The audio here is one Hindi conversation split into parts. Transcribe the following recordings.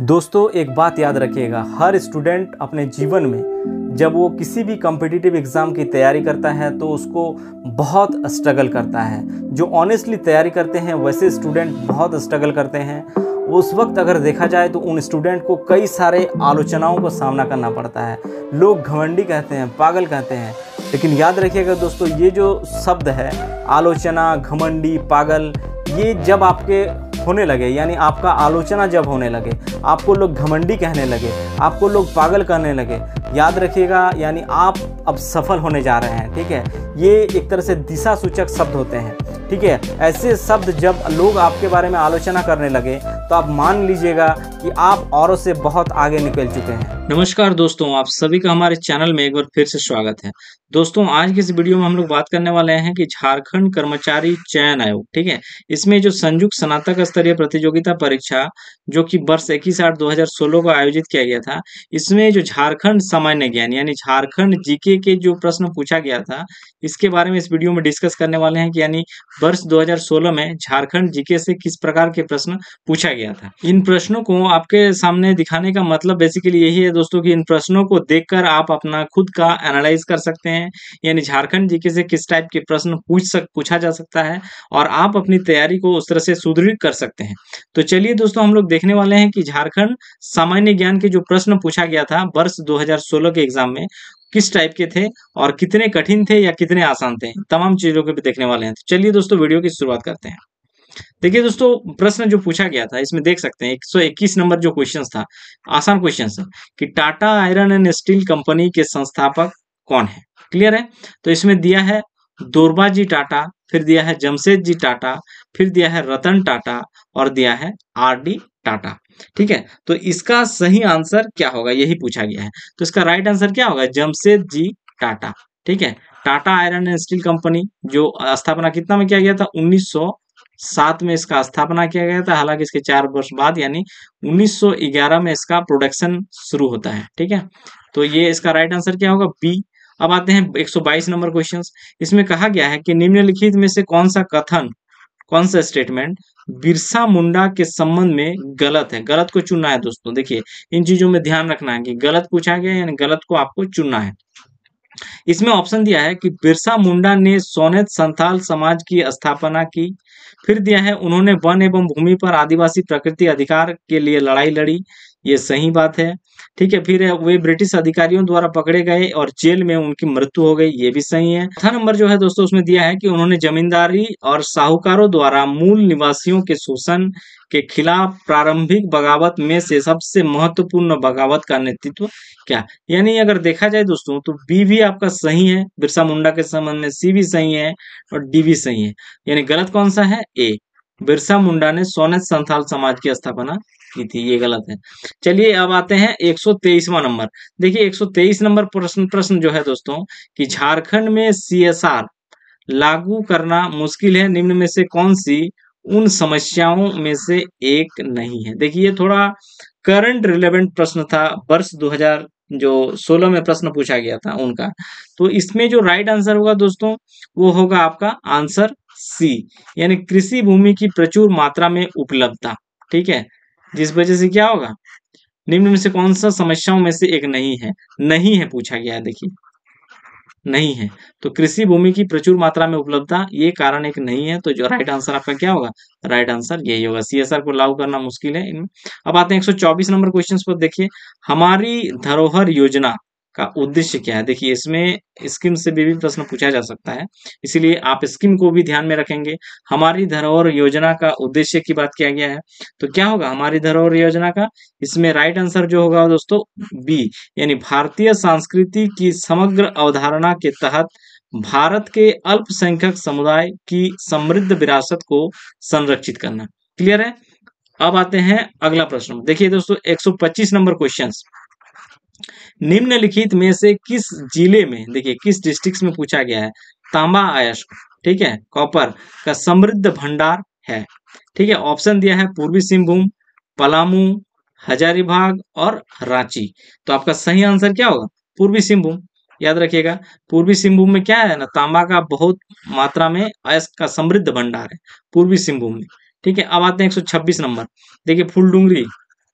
दोस्तों एक बात याद रखिएगा हर स्टूडेंट अपने जीवन में जब वो किसी भी कम्पिटिटिव एग्ज़ाम की तैयारी करता है तो उसको बहुत स्ट्रगल करता है जो ऑनेस्टली तैयारी करते हैं वैसे स्टूडेंट बहुत स्ट्रगल करते हैं उस वक्त अगर देखा जाए तो उन स्टूडेंट को कई सारे आलोचनाओं का सामना करना पड़ता है लोग घमंडी कहते हैं पागल कहते हैं लेकिन याद रखिएगा दोस्तों ये जो शब्द है आलोचना घमंडी पागल ये जब आपके होने लगे यानी आपका आलोचना जब होने लगे आपको लोग घमंडी कहने लगे आपको लोग पागल कहने लगे याद रखिएगा यानी आप अब सफल होने जा रहे हैं ठीक है ये एक तरह से दिशा सूचक शब्द होते हैं ठीक है ऐसे शब्द जब लोग आपके बारे में आलोचना करने लगे तो आप मान लीजिएगा कि आप औरों से बहुत आगे निकल चुके हैं नमस्कार दोस्तों आप सभी का हमारे चैनल में एक बार फिर से स्वागत है दोस्तों आज के इस वीडियो में हम लोग बात करने वाले हैं कि झारखंड कर्मचारी चयन आयोग ठीक है इसमें जो संयुक्त स्नातक स्तरीय प्रतियोगिता परीक्षा जो कि वर्ष इक्कीस आठ दो को आयोजित किया गया था इसमें जो झारखंड सामान्य ज्ञान यानी झारखंड जीके के जो प्रश्न पूछा गया था इसके बारे में इस वीडियो में डिस्कस करने वाले हैं कि यानी वर्ष दो में झारखंड जीके से किस प्रकार के प्रश्न पूछा गया था इन प्रश्नों को आपके सामने दिखाने का मतलब बेसिकली यही है दोस्तों कि इन प्रश्नों को देखकर आप अपना खुद का एनालाइज कर सकते हैं यानी झारखंड जीके से किस टाइप के प्रश्न पूछ सक पूछा जा सकता है और आप अपनी तैयारी को उस तरह से सुदृढ़ कर सकते हैं तो चलिए दोस्तों हम लोग देखने वाले हैं कि झारखंड सामान्य ज्ञान के जो प्रश्न पूछा गया था वर्ष दो के एग्जाम में किस टाइप के थे और कितने कठिन थे या कितने आसान थे तमाम चीजों को भी देखने वाले हैं तो चलिए दोस्तों वीडियो की शुरुआत करते हैं देखिए दोस्तों प्रश्न जो पूछा गया था इसमें देख सकते हैं 121 नंबर जो क्वेश्चन था आसान क्वेश्चन था कि Tata iron and steel company के संस्थापक कौन है क्लियर है तो इसमें दिया है दोरबा जी टाटा फिर दिया है जमशेद जी टाटा फिर दिया है रतन टाटा और दिया है आर डी टाटा ठीक है तो इसका सही आंसर क्या होगा यही पूछा गया है तो इसका राइट आंसर क्या होगा जमशेद जी टाटा ठीक है Tata iron and steel company जो स्थापना कितना में किया गया था उन्नीस सात में इसका स्थापना किया गया था हालांकि इसके चार वर्ष बाद यानी 1911 में इसका प्रोडक्शन शुरू होता है ठीक है तो ये इसका राइट आंसर क्या होगा बी अब आते हैं 122 नंबर क्वेश्चंस इसमें कहा गया है कि निम्नलिखित में से कौन सा कथन कौन सा स्टेटमेंट बिरसा मुंडा के संबंध में गलत है गलत को चुनना है दोस्तों देखिए इन चीजों में ध्यान रखना है कि गलत पूछा गया यानी गलत को आपको चुनना है इसमें ऑप्शन दिया है कि बिरसा मुंडा ने सोनेत संथाल समाज की स्थापना की फिर दिया है उन्होंने वन एवं भूमि पर आदिवासी प्रकृति अधिकार के लिए लड़ाई लड़ी ये सही बात है ठीक है फिर वे ब्रिटिश अधिकारियों द्वारा पकड़े गए और जेल में उनकी मृत्यु हो गई ये भी सही है चौथा नंबर जो है दोस्तों उसमें दिया है कि उन्होंने जमींदारी और साहूकारों द्वारा मूल निवासियों के शोषण के खिलाफ प्रारंभिक बगावत में से सबसे महत्वपूर्ण बगावत का नेतृत्व क्या यानी अगर देखा जाए दोस्तों तो बी भी आपका सही है बिरसा मुंडा के संबंध में सी भी सही है और डी भी सही है यानी गलत कौन सा है ए बिरसा मुंडा ने सोने संथाल समाज की स्थापना की थी ये गलत है चलिए अब आते हैं 123वां नंबर देखिए 123 नंबर प्रश्न प्रश्न जो है दोस्तों कि झारखंड में सी लागू करना मुश्किल है निम्न में से कौन सी उन समस्याओं में से एक नहीं है देखिए थोड़ा करंट रिलेवेंट प्रश्न था वर्ष 2000 जो 16 में प्रश्न पूछा गया था उनका तो इसमें जो राइट आंसर होगा दोस्तों वो होगा आपका आंसर सी यानी कृषि भूमि की प्रचुर मात्रा में उपलब्धता ठीक है जिस वजह से क्या होगा निम्न में से कौन सा समस्याओं में से एक नहीं है नहीं है पूछा गया है देखिए नहीं है तो कृषि भूमि की प्रचुर मात्रा में उपलब्धता ये कारण एक नहीं है तो जो राइट आंसर आपका क्या होगा राइट आंसर यही होगा सीएसआर को लागू करना मुश्किल है इनमें अब आते हैं 124 नंबर क्वेश्चन पर देखिए हमारी धरोहर योजना का उद्देश्य क्या है देखिए इसमें स्कीम से भी, भी प्रश्न पूछा जा सकता है इसीलिए आप स्कीम को भी ध्यान में रखेंगे हमारी धरोहर योजना का उद्देश्य की बात किया गया है तो क्या होगा हमारी धरोहर योजना का इसमें राइट आंसर जो होगा दोस्तों बी यानी भारतीय संस्कृति की समग्र अवधारणा के तहत भारत के अल्पसंख्यक समुदाय की समृद्ध विरासत को संरक्षित करना क्लियर है अब आते हैं अगला प्रश्न देखिए दोस्तों 125 नंबर क्वेश्चंस निम्नलिखित में से किस जिले में देखिए किस डिस्ट्रिक्ट में पूछा गया है तांबा आयस ठीक है कॉपर का समृद्ध भंडार है ठीक है ऑप्शन दिया है पूर्वी सिंहभूम पलामू हजारीबाग और रांची तो आपका सही आंसर क्या होगा पूर्वी सिंहभूम याद रखिएगा पूर्वी सिंहभूम में क्या है ना तांबा का बहुत मात्रा में अयस्क का समृद्ध भंडार है पूर्वी सिंहभूम में ठीक है अब आते हैं 126 नंबर देखिए फुलडुंगरी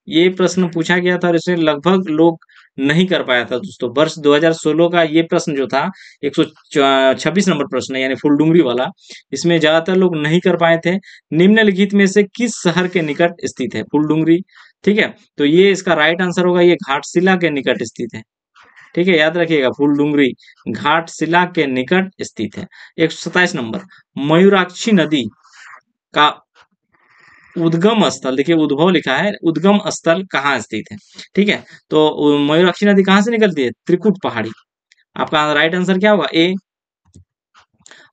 ये प्रश्न पूछा गया था और इसे लगभग लोग नहीं कर पाया था दोस्तों वर्ष 2016 का ये प्रश्न जो था 126 नंबर प्रश्न यानी फुलडुंगरी वाला इसमें ज्यादातर लोग नहीं कर पाए थे निम्नलिखित में से किस शहर के निकट स्थित है फुलडुंगरी ठीक है तो ये इसका राइट आंसर होगा ये घाटशिला के निकट स्थित है ठीक है याद रखिएगा फुलडुंगरी घाटशिला के निकट स्थित है एक नंबर मयूराक्षी नदी का उद्गम स्थल देखिए उद्भव लिखा है उद्गम स्थल कहाँ स्थित है ठीक है तो मयूराक्षी नदी कहां से निकलती है त्रिकुट पहाड़ी आपका राइट आंसर क्या होगा ए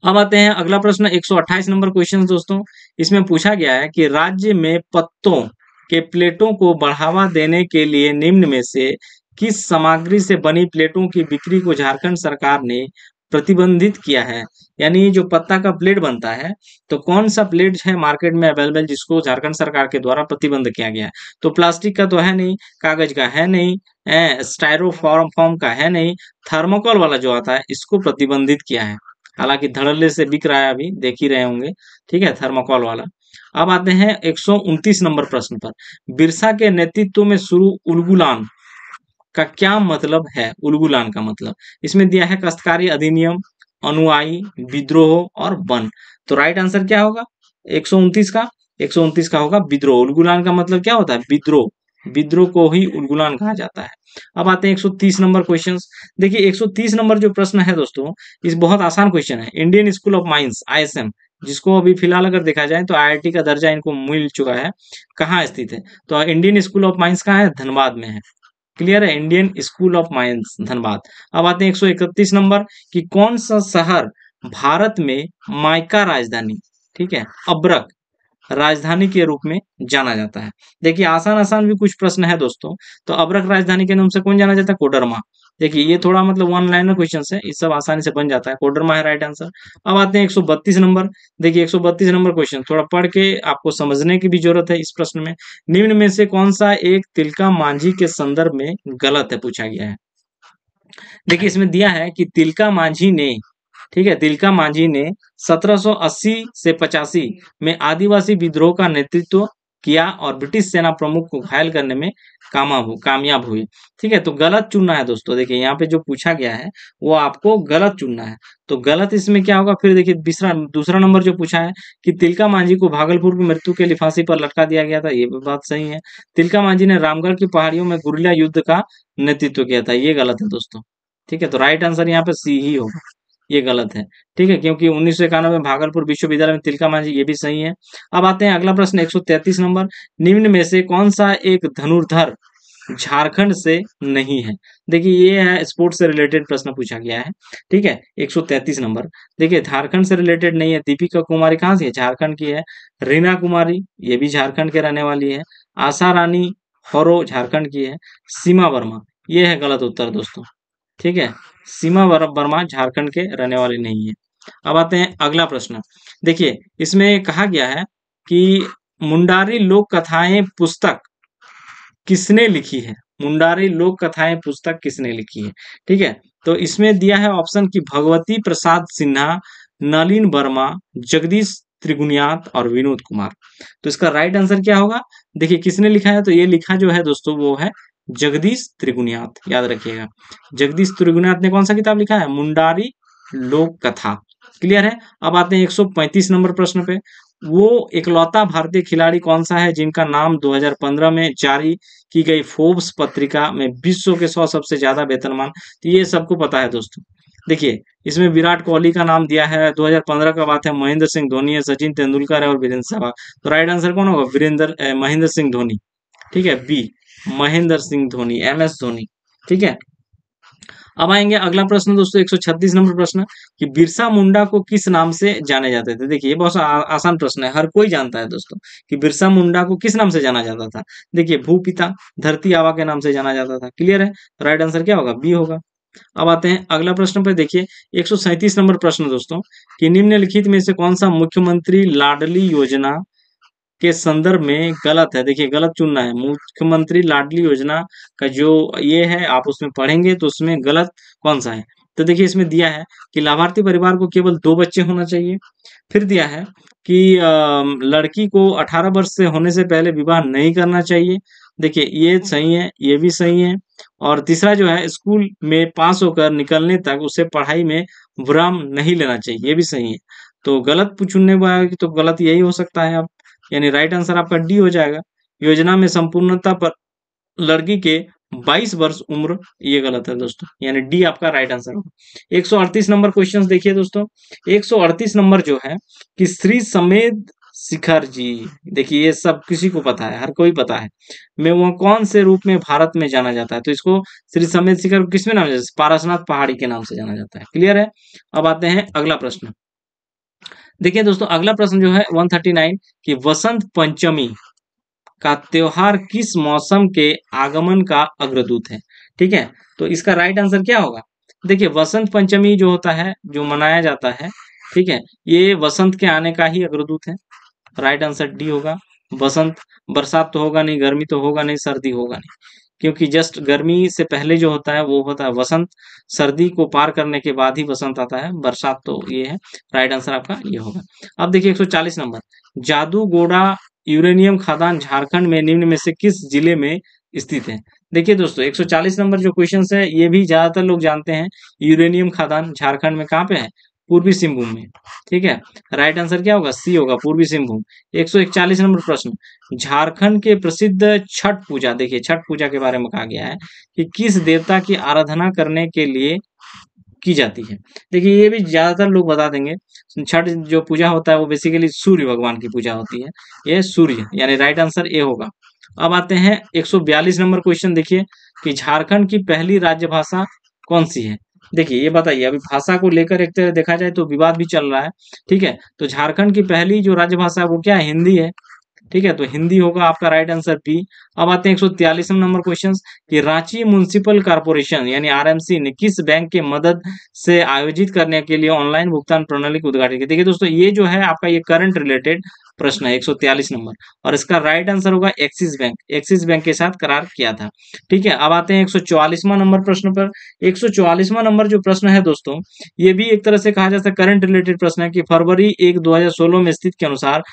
अब आते हैं अगला प्रश्न 128 नंबर क्वेश्चन दोस्तों इसमें पूछा गया है कि राज्य में पत्तों के प्लेटों को बढ़ावा देने के लिए निम्न में से किस सामग्री से बनी प्लेटों की बिक्री को झारखंड सरकार ने प्रतिबंधित किया है यानी जो पत्ता का प्लेट बनता है तो कौन सा प्लेट है मार्केट में अवेलेबल जिसको झारखंड सरकार के द्वारा प्रतिबंध किया गया है तो प्लास्टिक का तो है नहीं कागज का है नहीं स्टायरो फॉर्म का है नहीं थर्मोकोल वाला जो आता है इसको प्रतिबंधित किया है हालांकि धड़ल्ले से बिक रहा है अभी देख ही रहे होंगे ठीक है थर्मोकॉल वाला अब आते हैं एक नंबर प्रश्न पर बिरसा के नेतृत्व में शुरू उलगुलान का क्या मतलब है उलगुलान का मतलब इसमें दिया है कस्तकारी अधिनियम अनुआई विद्रोह और वन तो राइट आंसर क्या होगा एक का एक का होगा विद्रोह उलगुलान का मतलब क्या होता है विद्रोह विद्रोह को ही उलगुलान कहा जाता है अब आते हैं 130 नंबर क्वेश्चंस देखिए 130 नंबर जो प्रश्न है दोस्तों इस बहुत आसान क्वेश्चन है Indian school of mines ISM जिसको अभी फिलहाल अगर देखा जाए तो आईआईटी का दर्जा इनको मिल चुका है कहाँ स्थित है तो इंडियन स्कूल ऑफ माइंस कहाँ है धनबाद में है क्लियर है Indian school of mines Dhanbad अब आते हैं इकतीस नंबर कि कौन सा शहर भारत में माइका राजधानी ठीक है अब्रक राजधानी के रूप में जाना जाता है देखिए आसान आसान भी कुछ प्रश्न है दोस्तों तो अब्रक राजधानी के नाम से कौन जाना जाता है कोडरमा देखिए ये थोड़ा मतलब वन लाइनर क्वेश्चन है इस सब आसानी से बन जाता है कोडर माह राइट आंसर अब आते हैं एक नंबर देखिए एक नंबर क्वेश्चन थोड़ा पढ़ के आपको समझने की भी जरूरत है इस प्रश्न में निम्न में से कौन सा एक तिलका मांझी के संदर्भ में गलत है पूछा गया है देखिए इसमें दिया है कि तिलका मांझी ने ठीक है तिलका मांझी ने 1780 से 85 में आदिवासी विद्रोह का नेतृत्व किया और ब्रिटिश सेना प्रमुख को घायल करने में कामाब कामयाब हुई ठीक है तो गलत चुनना है दोस्तों देखिए यहाँ पे जो पूछा गया है वो आपको गलत चुनना है तो गलत इसमें क्या होगा फिर देखिए दूसरा दूसरा नंबर जो पूछा है कि तिलका मांझी को भागलपुर की मृत्यु के लिफासी पर लटका दिया गया था ये बात सही है तिलका मांझी ने रामगढ़ की पहाड़ियों में गुरिला युद्ध का नेतृत्व किया था ये गलत है दोस्तों ठीक है तो राइट आंसर यहाँ पे सी ही होगा ये गलत है ठीक है क्योंकि उन्नीस सौ में भागलपुर विश्वविद्यालय में तिलका मांझी ये भी सही है अब आते हैं अगला प्रश्न 133 नंबर निम्न में से कौन सा एक धनुर्धर झारखंड से नहीं है देखिए ये है स्पोर्ट्स से रिलेटेड प्रश्न पूछा गया है ठीक है 133 नंबर देखिए झारखंड से रिलेटेड नहीं है दीपिका कुमारी कहाँ से है झारखंड की है रीना कुमारी ये भी झारखंड के रहने वाली है आशा रानी हरो झारखंड की है सीमा वर्मा ये है गलत उत्तर दोस्तों ठीक है सीमा वर्मा झारखंड के रहने वाले नहीं है अब आते हैं अगला प्रश्न देखिए इसमें कहा गया है कि मुंडारी लोक कथाएं पुस्तक किसने लिखी है मुंडारी लोक कथाएं पुस्तक किसने लिखी है ठीक है तो इसमें दिया है ऑप्शन की भगवती प्रसाद सिन्हा नलिन वर्मा जगदीश त्रिगुनियात और विनोद कुमार तो इसका राइट आंसर क्या होगा देखिए किसने लिखा है तो ये लिखा जो है दोस्तों वो है जगदीश त्रिगुणियात याद रखिएगा जगदीश त्रिगुनाथ ने कौन सा किताब लिखा है मुंडारी लोक कथा क्लियर है अब आते हैं 135 नंबर प्रश्न पे वो इकलौता भारतीय खिलाड़ी कौन सा है जिनका नाम 2015 में जारी की गई फोर्ब्स पत्रिका में विश्व के सौ सबसे ज्यादा वेतनमान तो ये सबको पता है दोस्तों देखिए इसमें विराट कोहली का नाम दिया है 2015 का बात है महेंद्र सिंह धोनी है सचिन तेंदुलकर है और वीरेंद्र सहवाग तो राइट आंसर कौन होगा वीरेंद्र महेंद्र सिंह धोनी ठीक है B Mahendra Singh Dhoni M S Dhoni ठीक है अब आएंगे अगला प्रश्न दोस्तों 136 नंबर प्रश्न कि बिरसा मुंडा को किस नाम से जाने जाते थे देखिए बहुत आ, आसान प्रश्न है हर कोई जानता है दोस्तों कि बिरसा मुंडा को किस नाम से जाना जाता था देखिए भूपिता धरती आवा के नाम से जाना जाता था क्लियर है तो राइट आंसर क्या होगा बी होगा अब आते हैं अगला प्रश्न पर देखिए एक नंबर प्रश्न दोस्तों की निम्नलिखित में से कौन सा मुख्यमंत्री लाडली योजना के संदर्भ में गलत है देखिए गलत चुनना है मुख्यमंत्री लाडली योजना का जो ये है आप उसमें पढ़ेंगे तो उसमें गलत कौन सा है तो देखिए इसमें दिया है कि लाभार्थी परिवार को केवल दो बच्चे होना चाहिए फिर दिया है कि लड़की को 18 वर्ष से होने से पहले विवाह नहीं करना चाहिए देखिए ये सही है ये भी सही है और तीसरा जो है स्कूल में पास होकर निकलने तक उसे पढ़ाई में विराम नहीं लेना चाहिए ये भी सही है तो गलत चुनने वाला तो गलत यही हो सकता है अब यानी राइट आंसर आपका डी हो जाएगा योजना में संपूर्णता पर लड़की के 22 वर्ष उम्र ये गलत है दोस्तों यानी डी आपका राइट आंसर होगा 138 नंबर क्वेश्चन देखिए दोस्तों 138 नंबर जो है कि श्री समेत शिखर जी देखिए ये सब किसी को पता है हर कोई पता है मैं वह कौन से रूप में भारत में जाना जाता है तो इसको श्री समेत शिखर किसमें नाम जाता है पारसनाथ पहाड़ी के नाम से जाना जाता है क्लियर है अब आते हैं अगला प्रश्न देखिए दोस्तों अगला प्रश्न जो है 139 कि वसंत पंचमी का त्योहार किस मौसम के आगमन का अग्रदूत है ठीक है तो इसका राइट आंसर क्या होगा देखिए वसंत पंचमी जो होता है जो मनाया जाता है ठीक है ये वसंत के आने का ही अग्रदूत है राइट आंसर डी होगा बसंत बरसात तो होगा नहीं गर्मी तो होगा नहीं सर्दी होगा नहीं क्योंकि जस्ट गर्मी से पहले जो होता है वो होता है वसंत सर्दी को पार करने के बाद ही वसंत आता है बरसात तो ये है राइट आंसर आपका ये होगा अब देखिए 140 नंबर जादू गोड़ा यूरेनियम खादान झारखंड में निम्न में से किस जिले में स्थित है देखिए दोस्तों 140 नंबर जो क्वेश्चन है ये भी ज्यादातर लोग जानते हैं यूरेनियम खादान झारखंड में कहाँ पे है पूर्वी सिंहभूम में ठीक है राइट आंसर क्या होगा सी होगा पूर्वी सिंहभूम 141 नंबर प्रश्न झारखंड के प्रसिद्ध छठ पूजा देखिए छठ पूजा के बारे में कहा गया है कि किस देवता की आराधना करने के लिए की जाती है देखिए ये भी ज्यादातर लोग बता देंगे छठ जो पूजा होता है वो बेसिकली सूर्य भगवान की पूजा होती है ये सूर्य यानी राइट आंसर ए होगा अब आते हैं एक नंबर क्वेश्चन देखिए कि झारखंड की पहली राज्य भाषा कौन सी है देखिए ये बताइए अभी भाषा को लेकर एक तरह देखा जाए तो विवाद भी चल रहा है ठीक है तो झारखंड की पहली जो राज्य भाषा है वो क्या है हिंदी है ठीक है तो हिंदी होगा आपका राइट आंसर बी अब आते हैं एक नंबर क्वेश्चन कि रांची म्यूनिसिपल कॉर्पोरेशन यानी आरएमसी ने किस बैंक के मदद से आयोजित करने के लिए ऑनलाइन भुगतान प्रणाली का उद्घाटन किया देखिए दोस्तों ये जो है आपका ये करंट रिलेटेड प्रश्न है एक नंबर और इसका राइट आंसर होगा एक्सिस बैंक एक्सिस बैंक के साथ करार किया था ठीक है अब आते हैं एक नंबर प्रश्न पर एक नंबर जो प्रश्न है दोस्तों ये भी एक तरह से कहा जाता है करंट रिलेटेड प्रश्न है कि फरवरी एक सोलह में स्थित के अनुसार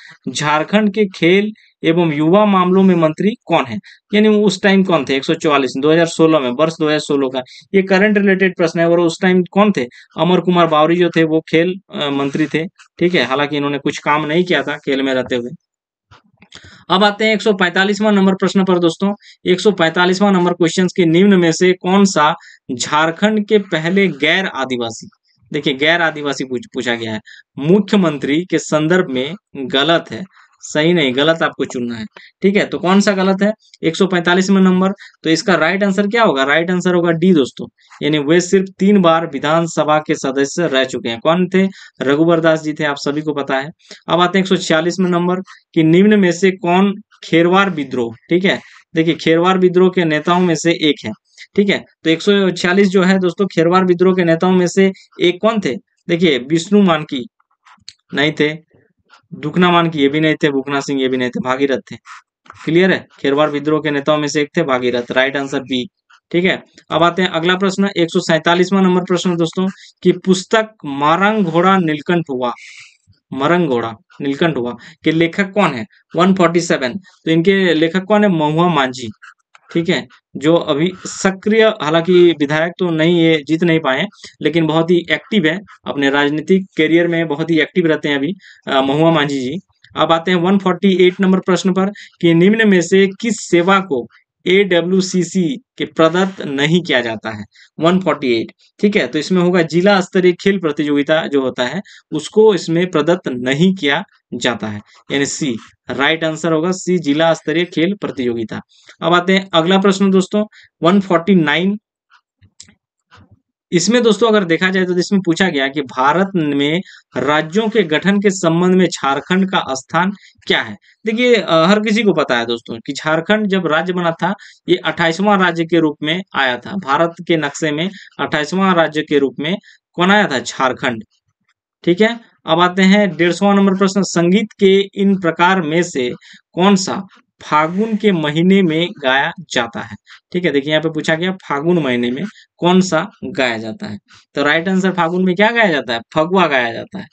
झारखंड के खेल एवं युवा मामलों में मंत्री कौन है यानी उस टाइम कौन थे 144 2016 में वर्ष 2016 का ये करंट रिलेटेड प्रश्न है और उस टाइम कौन थे अमर कुमार बावरी जो थे वो खेल मंत्री थे ठीक है हालांकि इन्होंने कुछ काम नहीं किया था खेल में रहते हुए अब आते हैं 145वां नंबर प्रश्न पर दोस्तों 145वां नंबर क्वेश्चन के निम्न में से कौन सा झारखंड के पहले गैर आदिवासी देखिए गैर आदिवासी पूछा गया है मुख्यमंत्री के संदर्भ में गलत है सही नहीं गलत आपको चुनना है ठीक है तो कौन सा गलत है 145 में नंबर तो इसका राइट आंसर क्या होगा राइट आंसर होगा डी दोस्तों यानी वे सिर्फ तीन बार विधानसभा के सदस्य रह चुके हैं कौन थे रघुबर दास जी थे आप सभी को पता है अब आते हैं छियालीस में नंबर कि निम्न में से कौन खेरवार विद्रोह ठीक है देखिये खेरवार विद्रोह के नेताओं में से एक है ठीक है तो छियालीस जो है दोस्तों खेरवार विद्रोह के नेताओं में से एक कौन थे देखिए विष्णु मानकी नहीं थे दुखना मान की ये भी नहीं थे बुकना सिंह ये भी नहीं थे भागीरथ थे क्लियर है खेरवार विद्रोह के नेताओं में से एक थे भागीरथ राइट आंसर बी ठीक है अब आते हैं अगला प्रश्न एक सौ नंबर प्रश्न दोस्तों की पुस्तक मारंग घोड़ा नीलकंठ हुआ मरंग घोड़ा नीलकंठ हुआ के लेखक कौन है 147 तो इनके लेखक कौन है महुआ मांझी ठीक है जो अभी सक्रिय हालांकि विधायक तो नहीं ये जीत नहीं पाए लेकिन बहुत ही एक्टिव है अपने राजनीतिक करियर में बहुत ही एक्टिव रहते हैं अभी महुआ मांझी जी अब आते हैं 148 नंबर प्रश्न पर कि निम्न में से किस सेवा को ए डब्ल्यू सी के प्रदत्त नहीं किया जाता है 148 ठीक है तो इसमें होगा जिला स्तरीय खेल प्रतियोगिता जो होता है उसको इसमें प्रदत्त नहीं किया जाता है यानी सी राइट आंसर होगा सी जिला स्तरीय खेल प्रतियोगिता अब आते हैं अगला प्रश्न दोस्तों 149 इसमें दोस्तों अगर देखा जाए तो इसमें पूछा गया कि भारत में राज्यों के गठन के संबंध में झारखंड का स्थान क्या है देखिए हर किसी को पता है दोस्तों कि झारखंड जब राज्य बना था ये अट्ठाईसवां राज्य के रूप में आया था भारत के नक्शे में अट्ठाईसवां राज्य के रूप में कौन आया था झारखंड ठीक है अब आते हैं डेढ़ नंबर प्रश्न संगीत के इन प्रकार में से कौन सा फागुन के महीने में गाया जाता है ठीक है देखिए यहाँ पे पूछा गया फागुन महीने में कौन सा गाया जाता है तो राइट आंसर फागुन में क्या गाया जाता है फगुआ गाया जाता है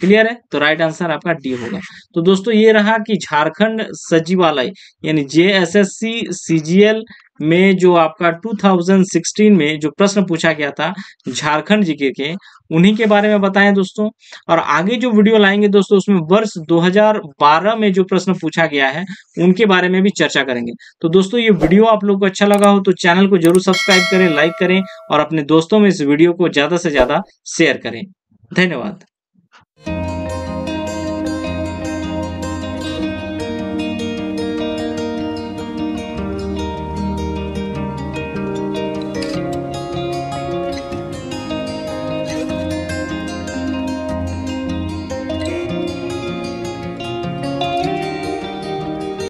क्लियर है तो राइट आंसर आपका डी होगा तो दोस्तों ये रहा कि झारखंड सचिवालय यानी J S S C C G L में जो आपका 2016 में जो प्रश्न पूछा गया था झारखंड जीके के उन्हीं के बारे में बताएं दोस्तों और आगे जो वीडियो लाएंगे दोस्तों उसमें वर्ष 2012 में जो प्रश्न पूछा गया है उनके बारे में भी चर्चा करेंगे तो दोस्तों ये वीडियो आप लोग को अच्छा लगा हो तो चैनल को जरूर सब्सक्राइब करें लाइक करें और अपने दोस्तों में इस वीडियो को ज्यादा से ज्यादा शेयर करें धन्यवाद